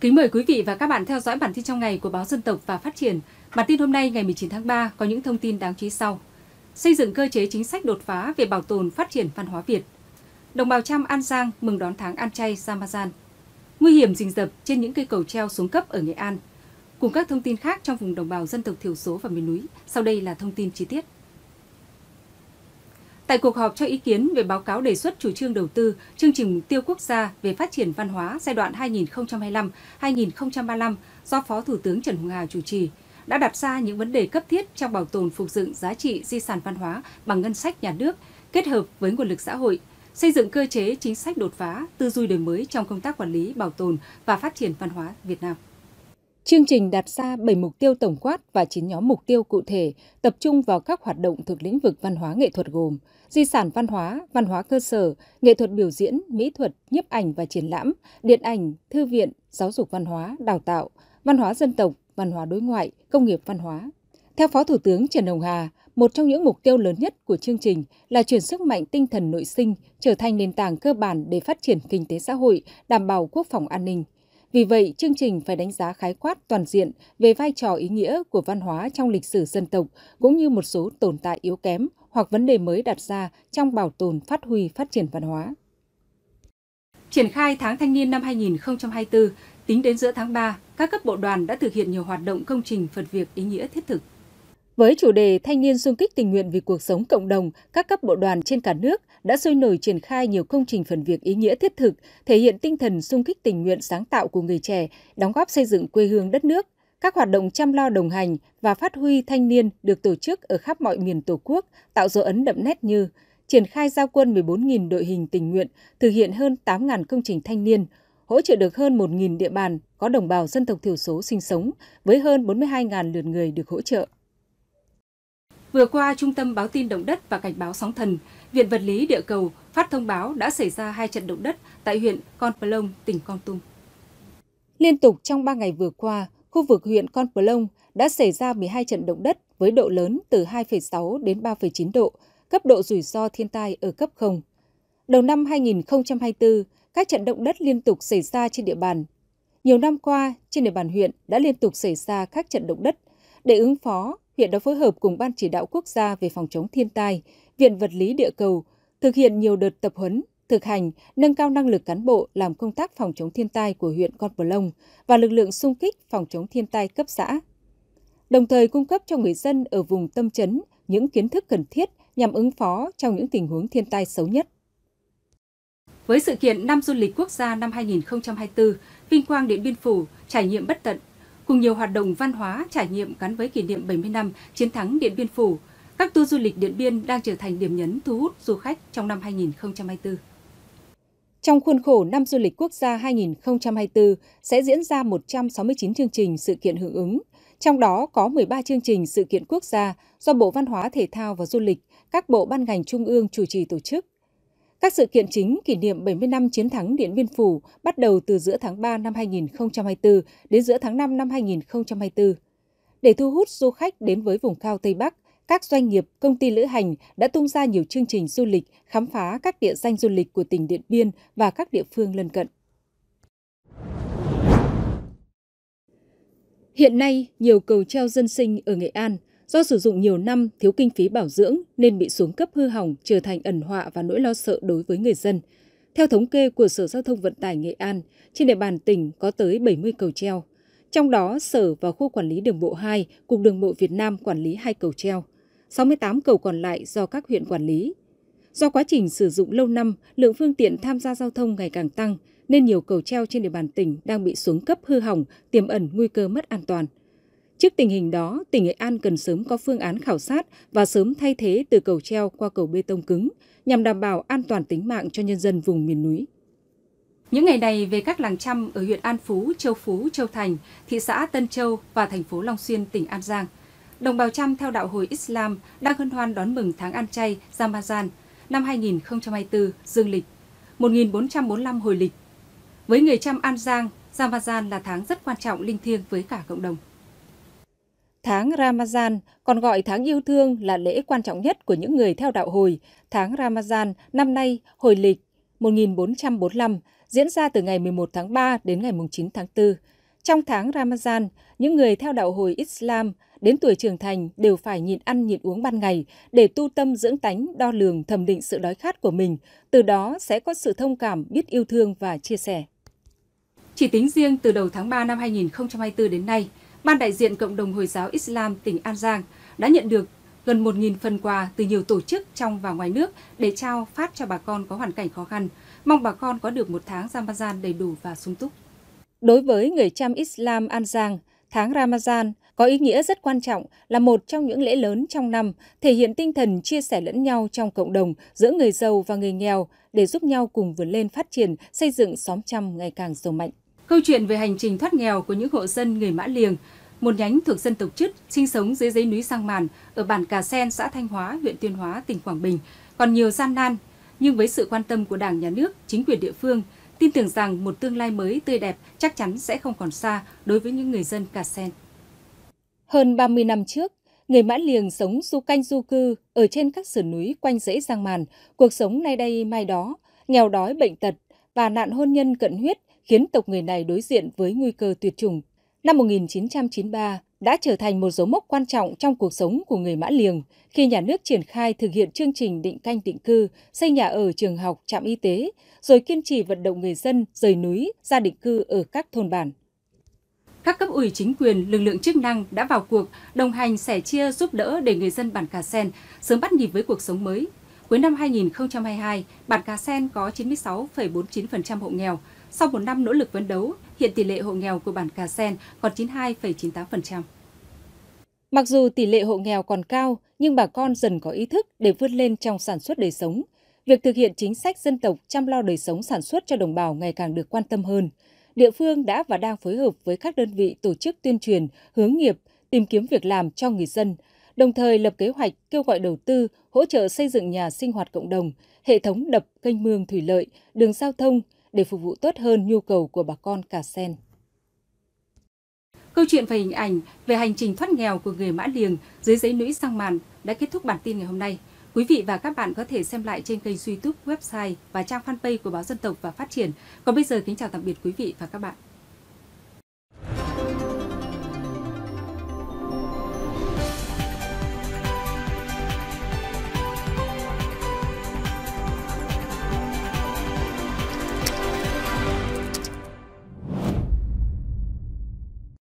Kính mời quý vị và các bạn theo dõi bản tin trong ngày của Báo Dân tộc và Phát triển. Bản tin hôm nay ngày 19 tháng 3 có những thông tin đáng chú ý sau. Xây dựng cơ chế chính sách đột phá về bảo tồn phát triển văn hóa Việt. Đồng bào Trăm An Giang mừng đón tháng ăn Chay Ramadan; Nguy hiểm rình rập trên những cây cầu treo xuống cấp ở Nghệ An. Cùng các thông tin khác trong vùng đồng bào dân tộc thiểu số và miền núi, sau đây là thông tin chi tiết. Tại cuộc họp cho ý kiến về báo cáo đề xuất chủ trương đầu tư chương trình mục tiêu quốc gia về phát triển văn hóa giai đoạn 2025-2035 do Phó Thủ tướng Trần Hồng Hà chủ trì, đã đặt ra những vấn đề cấp thiết trong bảo tồn phục dựng giá trị di sản văn hóa bằng ngân sách nhà nước kết hợp với nguồn lực xã hội, xây dựng cơ chế chính sách đột phá, tư duy đổi mới trong công tác quản lý, bảo tồn và phát triển văn hóa Việt Nam. Chương trình đặt ra 7 mục tiêu tổng quát và 9 nhóm mục tiêu cụ thể, tập trung vào các hoạt động thuộc lĩnh vực văn hóa nghệ thuật gồm di sản văn hóa, văn hóa cơ sở, nghệ thuật biểu diễn, mỹ thuật, nhiếp ảnh và triển lãm, điện ảnh, thư viện, giáo dục văn hóa, đào tạo, văn hóa dân tộc, văn hóa đối ngoại, công nghiệp văn hóa. Theo Phó Thủ tướng Trần Hồng Hà, một trong những mục tiêu lớn nhất của chương trình là chuyển sức mạnh tinh thần nội sinh trở thành nền tảng cơ bản để phát triển kinh tế xã hội, đảm bảo quốc phòng an ninh – vì vậy, chương trình phải đánh giá khái quát toàn diện về vai trò ý nghĩa của văn hóa trong lịch sử dân tộc, cũng như một số tồn tại yếu kém hoặc vấn đề mới đặt ra trong bảo tồn, phát huy, phát triển văn hóa. Triển khai tháng thanh niên năm 2024, tính đến giữa tháng 3, các cấp bộ đoàn đã thực hiện nhiều hoạt động công trình phần việc ý nghĩa thiết thực. Với chủ đề Thanh niên xung kích tình nguyện vì cuộc sống cộng đồng, các cấp bộ đoàn trên cả nước đã sôi nổi triển khai nhiều công trình phần việc ý nghĩa thiết thực, thể hiện tinh thần xung kích tình nguyện sáng tạo của người trẻ, đóng góp xây dựng quê hương đất nước. Các hoạt động chăm lo đồng hành và phát huy thanh niên được tổ chức ở khắp mọi miền Tổ quốc, tạo dấu ấn đậm nét như triển khai giao quân 14.000 đội hình tình nguyện, thực hiện hơn 8.000 công trình thanh niên, hỗ trợ được hơn 1.000 địa bàn có đồng bào dân tộc thiểu số sinh sống, với hơn 42.000 lượt người được hỗ trợ. Vừa qua, Trung tâm Báo tin Động đất và Cảnh báo Sóng thần, Viện Vật lý Địa cầu phát thông báo đã xảy ra hai trận động đất tại huyện Con Plông, tỉnh Con Tum. Liên tục trong 3 ngày vừa qua, khu vực huyện Con Plông đã xảy ra 12 trận động đất với độ lớn từ 2,6 đến 3,9 độ, cấp độ rủi ro thiên tai ở cấp 0. Đầu năm 2024, các trận động đất liên tục xảy ra trên địa bàn. Nhiều năm qua, trên địa bàn huyện đã liên tục xảy ra các trận động đất. Để ứng phó, hiện đã phối hợp cùng Ban Chỉ đạo Quốc gia về phòng chống thiên tai, Viện Vật lý Địa cầu, thực hiện nhiều đợt tập huấn, thực hành, nâng cao năng lực cán bộ làm công tác phòng chống thiên tai của huyện Con Bờ Long và lực lượng xung kích phòng chống thiên tai cấp xã. Đồng thời cung cấp cho người dân ở vùng tâm chấn những kiến thức cần thiết nhằm ứng phó trong những tình huống thiên tai xấu nhất. Với sự kiện Năm du lịch quốc gia năm 2024, vinh quang điện Biên Phủ, trải nghiệm bất tận cùng nhiều hoạt động văn hóa trải nghiệm gắn với kỷ niệm 70 năm chiến thắng Điện Biên Phủ. Các tour du lịch Điện Biên đang trở thành điểm nhấn thu hút du khách trong năm 2024. Trong khuôn khổ năm du lịch quốc gia 2024 sẽ diễn ra 169 chương trình sự kiện hưởng ứng, trong đó có 13 chương trình sự kiện quốc gia do Bộ Văn hóa Thể thao và Du lịch, các bộ ban ngành trung ương chủ trì tổ chức các sự kiện chính kỷ niệm 70 năm chiến thắng Điện Biên Phủ bắt đầu từ giữa tháng 3 năm 2024 đến giữa tháng 5 năm 2024. Để thu hút du khách đến với vùng cao Tây Bắc, các doanh nghiệp, công ty lữ hành đã tung ra nhiều chương trình du lịch khám phá các địa danh du lịch của tỉnh Điện Biên và các địa phương lân cận. Hiện nay, nhiều cầu treo dân sinh ở Nghệ An – Do sử dụng nhiều năm thiếu kinh phí bảo dưỡng nên bị xuống cấp hư hỏng trở thành ẩn họa và nỗi lo sợ đối với người dân. Theo thống kê của Sở Giao thông Vận tải Nghệ An, trên địa bàn tỉnh có tới 70 cầu treo. Trong đó, Sở và Khu Quản lý Đường bộ 2 cục Đường bộ Việt Nam quản lý hai cầu treo. 68 cầu còn lại do các huyện quản lý. Do quá trình sử dụng lâu năm, lượng phương tiện tham gia giao thông ngày càng tăng, nên nhiều cầu treo trên địa bàn tỉnh đang bị xuống cấp hư hỏng, tiềm ẩn nguy cơ mất an toàn. Trước tình hình đó, tỉnh Nghệ An cần sớm có phương án khảo sát và sớm thay thế từ cầu treo qua cầu bê tông cứng nhằm đảm bảo an toàn tính mạng cho nhân dân vùng miền núi. Những ngày này về các làng trăm ở huyện An Phú, Châu Phú, Châu Thành, thị xã Tân Châu và thành phố Long Xuyên, tỉnh An Giang, đồng bào trăm theo đạo hồi Islam đang hân hoan đón mừng tháng ăn chay Ramadan năm 2024 dương lịch 1445 hồi lịch. Với người trăm An Giang, Ramadan là tháng rất quan trọng linh thiêng với cả cộng đồng. Tháng Ramadan, còn gọi tháng yêu thương là lễ quan trọng nhất của những người theo đạo Hồi. Tháng Ramadan năm nay hồi lịch 1445 diễn ra từ ngày 11 tháng 3 đến ngày 9 tháng 4. Trong tháng Ramadan, những người theo đạo Hồi Islam đến tuổi trưởng thành đều phải nhịn ăn nhịn uống ban ngày để tu tâm dưỡng tánh, đo lường thẩm định sự đói khát của mình, từ đó sẽ có sự thông cảm, biết yêu thương và chia sẻ. Chỉ tính riêng từ đầu tháng 3 năm 2024 đến nay, Ban đại diện Cộng đồng Hồi giáo Islam tỉnh An Giang đã nhận được gần 1.000 phần quà từ nhiều tổ chức trong và ngoài nước để trao phát cho bà con có hoàn cảnh khó khăn. Mong bà con có được một tháng Ramadan đầy đủ và sung túc. Đối với người chăm Islam An Giang, tháng Ramadan có ý nghĩa rất quan trọng là một trong những lễ lớn trong năm, thể hiện tinh thần chia sẻ lẫn nhau trong cộng đồng giữa người giàu và người nghèo để giúp nhau cùng vươn lên phát triển, xây dựng xóm chăm ngày càng giàu mạnh. Câu chuyện về hành trình thoát nghèo của những hộ dân người Mã Liềng, một nhánh thuộc dân tộc Chứt sinh sống dưới dãy núi Sang Màn ở bản Cà Sen, xã Thanh Hóa, huyện Tuyên Hóa, tỉnh Quảng Bình, còn nhiều gian nan. Nhưng với sự quan tâm của Đảng, Nhà nước, chính quyền địa phương, tin tưởng rằng một tương lai mới tươi đẹp chắc chắn sẽ không còn xa đối với những người dân Cà Sen. Hơn 30 năm trước, người Mã Liềng sống du canh du cư ở trên các sườn núi quanh dãy Giang Màn, cuộc sống nay đây mai đó, nghèo đói bệnh tật và nạn hôn nhân cận huyết khiến tộc người này đối diện với nguy cơ tuyệt chủng. Năm 1993 đã trở thành một dấu mốc quan trọng trong cuộc sống của người Mã Liềng khi nhà nước triển khai thực hiện chương trình định canh định cư, xây nhà ở trường học, trạm y tế, rồi kiên trì vận động người dân rời núi ra định cư ở các thôn bản các cấp ủy chính quyền, lực lượng chức năng đã vào cuộc, đồng hành sẻ chia giúp đỡ để người dân bản Cà Sen sớm bắt nhịp với cuộc sống mới. Cuối năm 2022, bản Cà Sen có 96,49% hộ nghèo, sau một năm nỗ lực phấn đấu, hiện tỷ lệ hộ nghèo của bản Cà Sen còn 92,98%. Mặc dù tỷ lệ hộ nghèo còn cao, nhưng bà con dần có ý thức để vươn lên trong sản xuất đời sống. Việc thực hiện chính sách dân tộc chăm lo đời sống sản xuất cho đồng bào ngày càng được quan tâm hơn. Địa phương đã và đang phối hợp với các đơn vị tổ chức tuyên truyền, hướng nghiệp, tìm kiếm việc làm cho người dân, đồng thời lập kế hoạch kêu gọi đầu tư, hỗ trợ xây dựng nhà sinh hoạt cộng đồng, hệ thống đập, kênh mương thủy lợi, đường giao thông, để phục vụ tốt hơn nhu cầu của bà con cà sen. Câu chuyện và hình ảnh về hành trình thoát nghèo của người Mã Liềng dưới giấy lũy sang màn đã kết thúc bản tin ngày hôm nay. Quý vị và các bạn có thể xem lại trên kênh YouTube, website và trang fanpage của Báo Dân tộc và Phát triển. Còn bây giờ kính chào tạm biệt quý vị và các bạn.